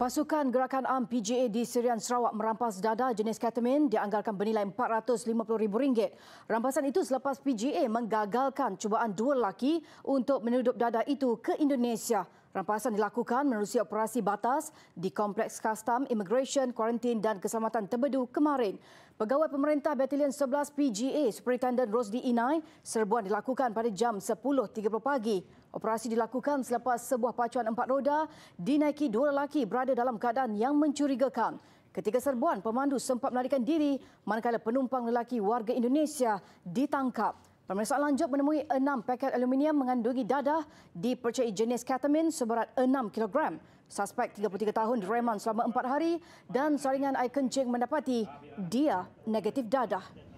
Pasukan Gerakan Am PGA di Serian Sarawak merampas dada jenis ketamin dianggarkan bernilai RM450,000. Rampasan itu selepas PGA menggagalkan cubaan dua lelaki untuk menyeludup dada itu ke Indonesia. Rampasan dilakukan menerusi operasi batas di Kompleks Kastam Immigration, Quarantine dan Keselamatan Tebedu kemarin. Pegawai pemerintah Batalion 11 PGA, Superintendent Rosdi Inai, serbuan dilakukan pada jam 10.30 pagi. Operasi dilakukan selepas sebuah pacuan empat roda dinaiki dua lelaki berada dalam keadaan yang mencurigakan. Ketika serbuan, pemandu sempat melarikan diri manakala penumpang lelaki warga Indonesia ditangkap. Pemeriksaan lanjut menemui enam paket aluminium mengandungi dadah dipercayai jenis ketamin seberat enam kilogram. Suspek 33 tahun direman selama empat hari dan saringan air kencing mendapati dia negatif dadah.